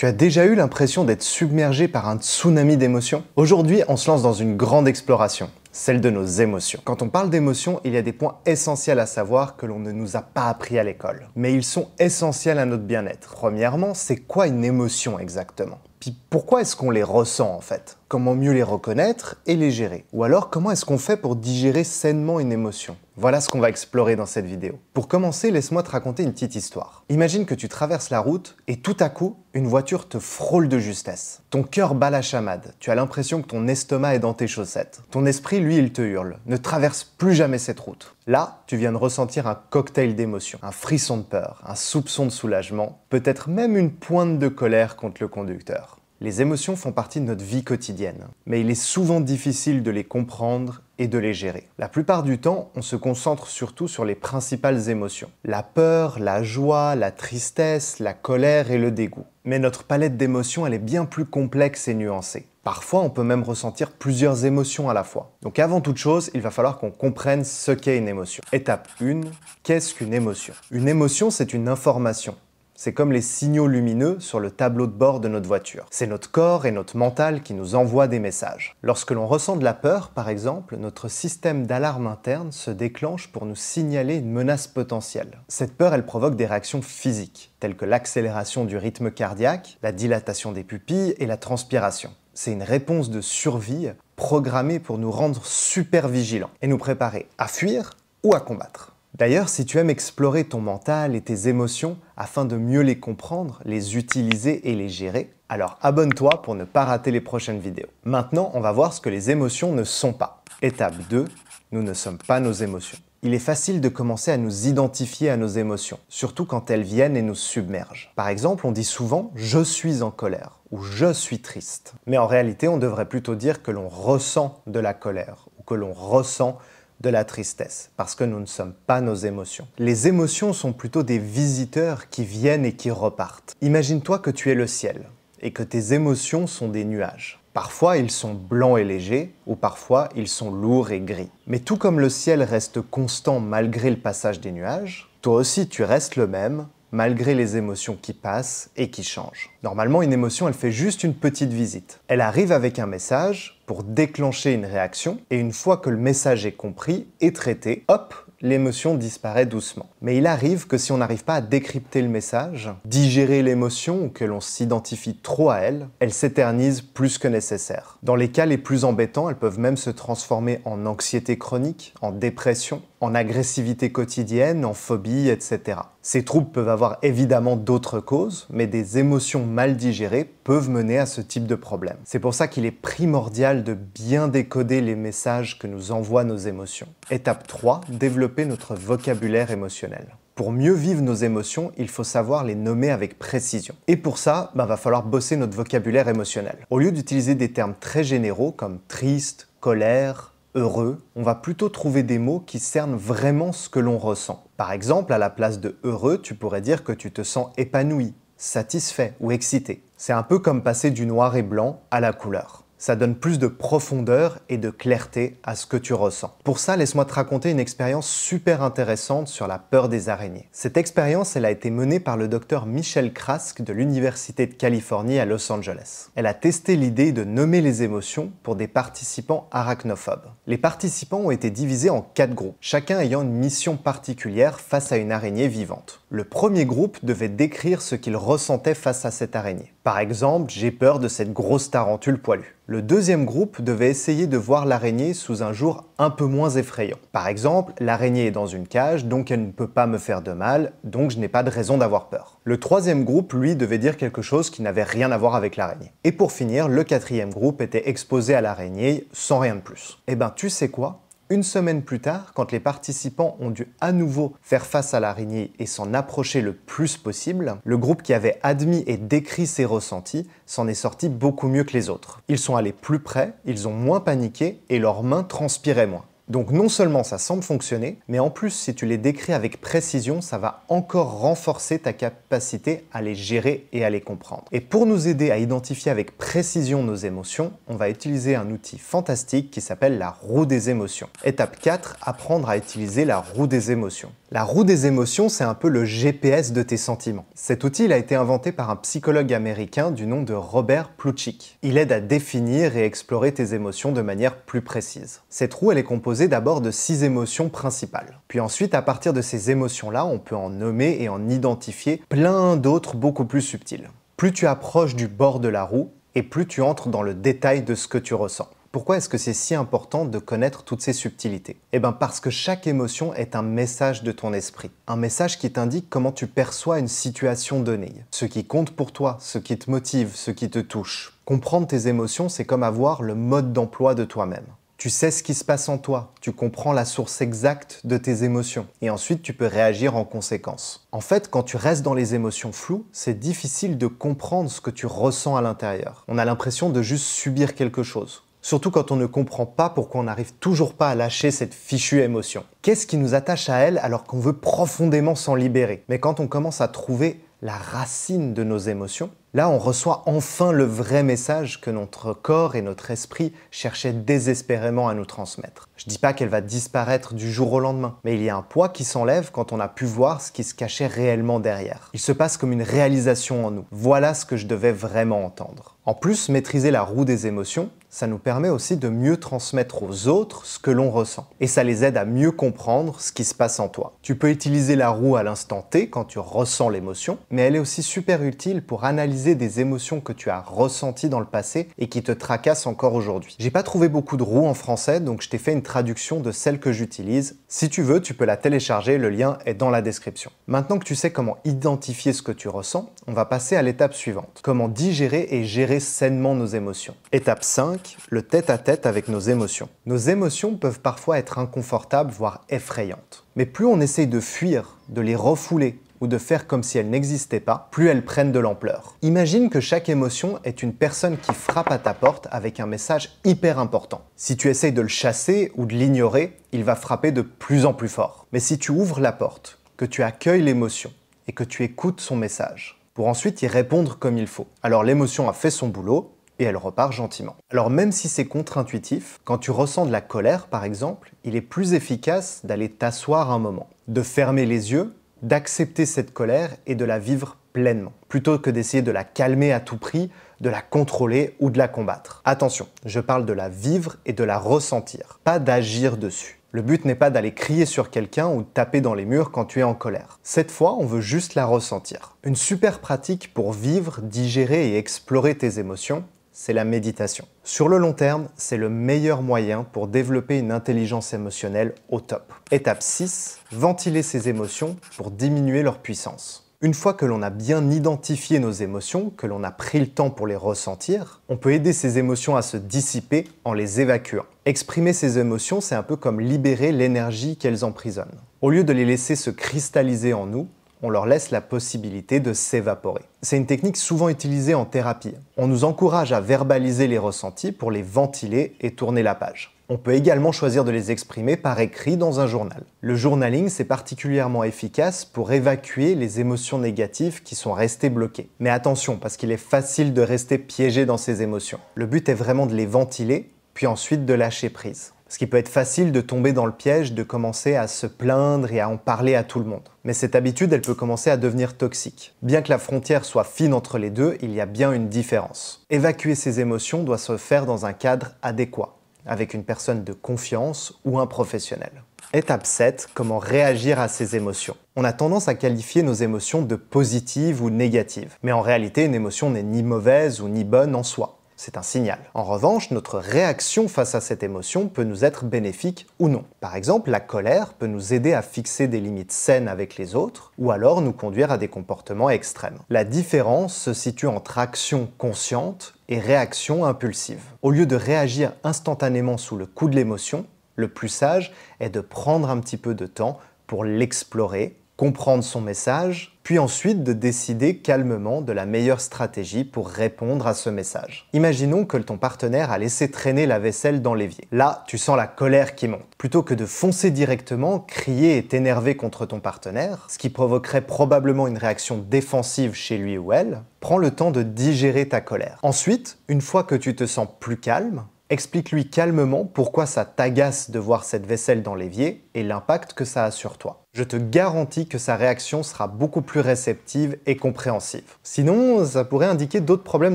Tu as déjà eu l'impression d'être submergé par un tsunami d'émotions Aujourd'hui, on se lance dans une grande exploration, celle de nos émotions. Quand on parle d'émotions, il y a des points essentiels à savoir que l'on ne nous a pas appris à l'école. Mais ils sont essentiels à notre bien-être. Premièrement, c'est quoi une émotion exactement Puis pourquoi est-ce qu'on les ressent en fait Comment mieux les reconnaître et les gérer Ou alors comment est-ce qu'on fait pour digérer sainement une émotion voilà ce qu'on va explorer dans cette vidéo. Pour commencer, laisse-moi te raconter une petite histoire. Imagine que tu traverses la route et tout à coup, une voiture te frôle de justesse. Ton cœur bat la chamade, tu as l'impression que ton estomac est dans tes chaussettes. Ton esprit, lui, il te hurle, ne traverse plus jamais cette route. Là, tu viens de ressentir un cocktail d'émotions, un frisson de peur, un soupçon de soulagement, peut-être même une pointe de colère contre le conducteur. Les émotions font partie de notre vie quotidienne, mais il est souvent difficile de les comprendre et de les gérer. La plupart du temps, on se concentre surtout sur les principales émotions. La peur, la joie, la tristesse, la colère et le dégoût. Mais notre palette d'émotions, elle est bien plus complexe et nuancée. Parfois, on peut même ressentir plusieurs émotions à la fois. Donc avant toute chose, il va falloir qu'on comprenne ce qu'est une émotion. Étape 1, qu'est-ce qu'une émotion Une émotion, c'est une information c'est comme les signaux lumineux sur le tableau de bord de notre voiture. C'est notre corps et notre mental qui nous envoient des messages. Lorsque l'on ressent de la peur, par exemple, notre système d'alarme interne se déclenche pour nous signaler une menace potentielle. Cette peur, elle provoque des réactions physiques, telles que l'accélération du rythme cardiaque, la dilatation des pupilles et la transpiration. C'est une réponse de survie programmée pour nous rendre super vigilants et nous préparer à fuir ou à combattre. D'ailleurs, si tu aimes explorer ton mental et tes émotions, afin de mieux les comprendre, les utiliser et les gérer. Alors abonne-toi pour ne pas rater les prochaines vidéos. Maintenant, on va voir ce que les émotions ne sont pas. Étape 2, nous ne sommes pas nos émotions. Il est facile de commencer à nous identifier à nos émotions, surtout quand elles viennent et nous submergent. Par exemple, on dit souvent ⁇ je suis en colère ⁇ ou ⁇ je suis triste ⁇ Mais en réalité, on devrait plutôt dire que l'on ressent de la colère ou que l'on ressent de la tristesse, parce que nous ne sommes pas nos émotions. Les émotions sont plutôt des visiteurs qui viennent et qui repartent. Imagine-toi que tu es le ciel et que tes émotions sont des nuages. Parfois ils sont blancs et légers, ou parfois ils sont lourds et gris. Mais tout comme le ciel reste constant malgré le passage des nuages, toi aussi tu restes le même, malgré les émotions qui passent et qui changent. Normalement, une émotion, elle fait juste une petite visite. Elle arrive avec un message pour déclencher une réaction, et une fois que le message est compris et traité, hop, l'émotion disparaît doucement. Mais il arrive que si on n'arrive pas à décrypter le message, digérer l'émotion ou que l'on s'identifie trop à elle, elle s'éternise plus que nécessaire. Dans les cas les plus embêtants, elles peuvent même se transformer en anxiété chronique, en dépression, en agressivité quotidienne, en phobie, etc. Ces troubles peuvent avoir évidemment d'autres causes, mais des émotions mal digérées peuvent mener à ce type de problème. C'est pour ça qu'il est primordial de bien décoder les messages que nous envoient nos émotions. Étape 3, développer notre vocabulaire émotionnel. Pour mieux vivre nos émotions, il faut savoir les nommer avec précision. Et pour ça, il bah, va falloir bosser notre vocabulaire émotionnel. Au lieu d'utiliser des termes très généraux comme triste, colère, heureux, on va plutôt trouver des mots qui cernent vraiment ce que l'on ressent. Par exemple, à la place de heureux, tu pourrais dire que tu te sens épanoui, satisfait ou excité. C'est un peu comme passer du noir et blanc à la couleur ça donne plus de profondeur et de clarté à ce que tu ressens. Pour ça, laisse-moi te raconter une expérience super intéressante sur la peur des araignées. Cette expérience, elle a été menée par le docteur Michel Krask de l'Université de Californie à Los Angeles. Elle a testé l'idée de nommer les émotions pour des participants arachnophobes. Les participants ont été divisés en quatre groupes, chacun ayant une mission particulière face à une araignée vivante. Le premier groupe devait décrire ce qu'il ressentait face à cette araignée. Par exemple, j'ai peur de cette grosse tarentule poilue. Le deuxième groupe devait essayer de voir l'araignée sous un jour un peu moins effrayant. Par exemple, l'araignée est dans une cage, donc elle ne peut pas me faire de mal, donc je n'ai pas de raison d'avoir peur. Le troisième groupe, lui, devait dire quelque chose qui n'avait rien à voir avec l'araignée. Et pour finir, le quatrième groupe était exposé à l'araignée sans rien de plus. Eh ben tu sais quoi une semaine plus tard, quand les participants ont dû à nouveau faire face à l'araignée et s'en approcher le plus possible, le groupe qui avait admis et décrit ses ressentis s'en est sorti beaucoup mieux que les autres. Ils sont allés plus près, ils ont moins paniqué et leurs mains transpiraient moins. Donc non seulement ça semble fonctionner, mais en plus si tu les décris avec précision, ça va encore renforcer ta capacité à les gérer et à les comprendre. Et pour nous aider à identifier avec précision nos émotions, on va utiliser un outil fantastique qui s'appelle la roue des émotions. Étape 4, apprendre à utiliser la roue des émotions. La roue des émotions, c'est un peu le GPS de tes sentiments. Cet outil a été inventé par un psychologue américain du nom de Robert Plutchik. Il aide à définir et explorer tes émotions de manière plus précise. Cette roue, elle est composée d'abord de six émotions principales. Puis ensuite, à partir de ces émotions-là, on peut en nommer et en identifier plein d'autres beaucoup plus subtiles. Plus tu approches du bord de la roue, et plus tu entres dans le détail de ce que tu ressens. Pourquoi est-ce que c'est si important de connaître toutes ces subtilités Eh bien parce que chaque émotion est un message de ton esprit, un message qui t'indique comment tu perçois une situation donnée, ce qui compte pour toi, ce qui te motive, ce qui te touche. Comprendre tes émotions, c'est comme avoir le mode d'emploi de toi-même. Tu sais ce qui se passe en toi, tu comprends la source exacte de tes émotions, et ensuite tu peux réagir en conséquence. En fait, quand tu restes dans les émotions floues, c'est difficile de comprendre ce que tu ressens à l'intérieur. On a l'impression de juste subir quelque chose, Surtout quand on ne comprend pas pourquoi on n'arrive toujours pas à lâcher cette fichue émotion. Qu'est-ce qui nous attache à elle alors qu'on veut profondément s'en libérer Mais quand on commence à trouver la racine de nos émotions, là on reçoit enfin le vrai message que notre corps et notre esprit cherchaient désespérément à nous transmettre. Je dis pas qu'elle va disparaître du jour au lendemain, mais il y a un poids qui s'enlève quand on a pu voir ce qui se cachait réellement derrière. Il se passe comme une réalisation en nous. Voilà ce que je devais vraiment entendre. En plus, maîtriser la roue des émotions, ça nous permet aussi de mieux transmettre aux autres ce que l'on ressent. Et ça les aide à mieux comprendre ce qui se passe en toi. Tu peux utiliser la roue à l'instant T quand tu ressens l'émotion, mais elle est aussi super utile pour analyser des émotions que tu as ressenties dans le passé et qui te tracassent encore aujourd'hui. J'ai pas trouvé beaucoup de roues en français, donc je t'ai fait une traduction de celle que j'utilise. Si tu veux, tu peux la télécharger, le lien est dans la description. Maintenant que tu sais comment identifier ce que tu ressens, on va passer à l'étape suivante. Comment digérer et gérer sainement nos émotions. Étape 5 le tête-à-tête -tête avec nos émotions. Nos émotions peuvent parfois être inconfortables, voire effrayantes. Mais plus on essaye de fuir, de les refouler, ou de faire comme si elles n'existaient pas, plus elles prennent de l'ampleur. Imagine que chaque émotion est une personne qui frappe à ta porte avec un message hyper important. Si tu essayes de le chasser ou de l'ignorer, il va frapper de plus en plus fort. Mais si tu ouvres la porte, que tu accueilles l'émotion et que tu écoutes son message, pour ensuite y répondre comme il faut. Alors l'émotion a fait son boulot, et elle repart gentiment. Alors même si c'est contre-intuitif, quand tu ressens de la colère par exemple, il est plus efficace d'aller t'asseoir un moment, de fermer les yeux, d'accepter cette colère et de la vivre pleinement, plutôt que d'essayer de la calmer à tout prix, de la contrôler ou de la combattre. Attention, je parle de la vivre et de la ressentir, pas d'agir dessus. Le but n'est pas d'aller crier sur quelqu'un ou de taper dans les murs quand tu es en colère. Cette fois, on veut juste la ressentir. Une super pratique pour vivre, digérer et explorer tes émotions, c'est la méditation. Sur le long terme, c'est le meilleur moyen pour développer une intelligence émotionnelle au top. Étape 6, ventiler ses émotions pour diminuer leur puissance. Une fois que l'on a bien identifié nos émotions, que l'on a pris le temps pour les ressentir, on peut aider ces émotions à se dissiper en les évacuant. Exprimer ces émotions, c'est un peu comme libérer l'énergie qu'elles emprisonnent. Au lieu de les laisser se cristalliser en nous, on leur laisse la possibilité de s'évaporer. C'est une technique souvent utilisée en thérapie. On nous encourage à verbaliser les ressentis pour les ventiler et tourner la page. On peut également choisir de les exprimer par écrit dans un journal. Le journaling, c'est particulièrement efficace pour évacuer les émotions négatives qui sont restées bloquées. Mais attention, parce qu'il est facile de rester piégé dans ces émotions. Le but est vraiment de les ventiler, puis ensuite de lâcher prise. Ce qui peut être facile de tomber dans le piège de commencer à se plaindre et à en parler à tout le monde. Mais cette habitude, elle peut commencer à devenir toxique. Bien que la frontière soit fine entre les deux, il y a bien une différence. Évacuer ses émotions doit se faire dans un cadre adéquat, avec une personne de confiance ou un professionnel. Étape 7, comment réagir à ses émotions. On a tendance à qualifier nos émotions de positives ou négatives, mais en réalité une émotion n'est ni mauvaise ou ni bonne en soi. C'est un signal. En revanche, notre réaction face à cette émotion peut nous être bénéfique ou non. Par exemple, la colère peut nous aider à fixer des limites saines avec les autres, ou alors nous conduire à des comportements extrêmes. La différence se situe entre action consciente et réaction impulsive. Au lieu de réagir instantanément sous le coup de l'émotion, le plus sage est de prendre un petit peu de temps pour l'explorer, comprendre son message, puis ensuite de décider calmement de la meilleure stratégie pour répondre à ce message. Imaginons que ton partenaire a laissé traîner la vaisselle dans l'évier. Là, tu sens la colère qui monte. Plutôt que de foncer directement, crier et t'énerver contre ton partenaire, ce qui provoquerait probablement une réaction défensive chez lui ou elle, prends le temps de digérer ta colère. Ensuite, une fois que tu te sens plus calme, Explique-lui calmement pourquoi ça t'agace de voir cette vaisselle dans l'évier et l'impact que ça a sur toi je te garantis que sa réaction sera beaucoup plus réceptive et compréhensive. Sinon, ça pourrait indiquer d'autres problèmes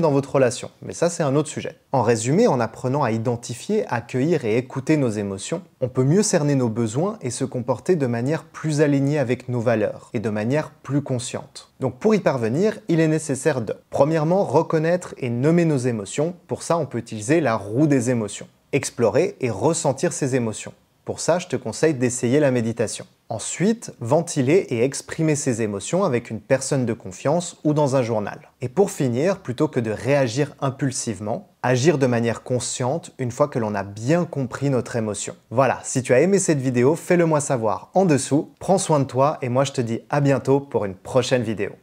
dans votre relation, mais ça c'est un autre sujet. En résumé, en apprenant à identifier, accueillir et écouter nos émotions, on peut mieux cerner nos besoins et se comporter de manière plus alignée avec nos valeurs et de manière plus consciente. Donc pour y parvenir, il est nécessaire de, premièrement, reconnaître et nommer nos émotions, pour ça on peut utiliser la roue des émotions, explorer et ressentir ses émotions. Pour ça, je te conseille d'essayer la méditation. Ensuite, ventiler et exprimer ses émotions avec une personne de confiance ou dans un journal. Et pour finir, plutôt que de réagir impulsivement, agir de manière consciente une fois que l'on a bien compris notre émotion. Voilà, si tu as aimé cette vidéo, fais-le moi savoir en dessous, prends soin de toi et moi je te dis à bientôt pour une prochaine vidéo.